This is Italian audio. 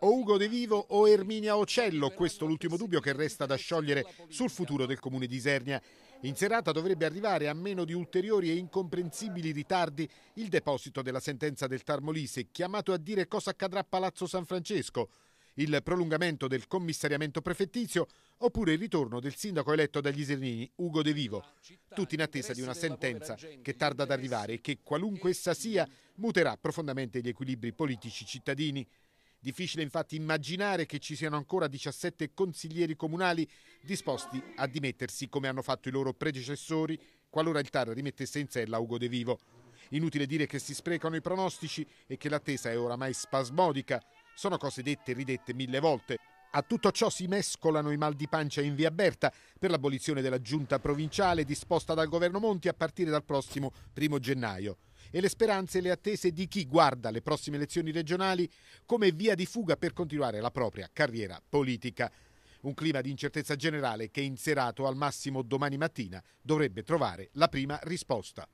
o Ugo De Vivo o Erminia Ocello, questo l'ultimo dubbio che resta da sciogliere sul futuro del comune di Isernia. In serata dovrebbe arrivare a meno di ulteriori e incomprensibili ritardi il deposito della sentenza del Tarmolise, chiamato a dire cosa accadrà a Palazzo San Francesco il prolungamento del commissariamento prefettizio oppure il ritorno del sindaco eletto dagli Isernini, Ugo De Vivo, tutti in attesa di una sentenza che tarda ad arrivare e che, qualunque essa sia, muterà profondamente gli equilibri politici cittadini. Difficile infatti immaginare che ci siano ancora 17 consiglieri comunali disposti a dimettersi come hanno fatto i loro predecessori qualora il TAR rimettesse in sella Ugo De Vivo. Inutile dire che si sprecano i pronostici e che l'attesa è oramai spasmodica sono cose dette e ridette mille volte. A tutto ciò si mescolano i mal di pancia in via Berta per l'abolizione della giunta provinciale disposta dal governo Monti a partire dal prossimo primo gennaio e le speranze e le attese di chi guarda le prossime elezioni regionali come via di fuga per continuare la propria carriera politica. Un clima di incertezza generale che inserato al massimo domani mattina dovrebbe trovare la prima risposta.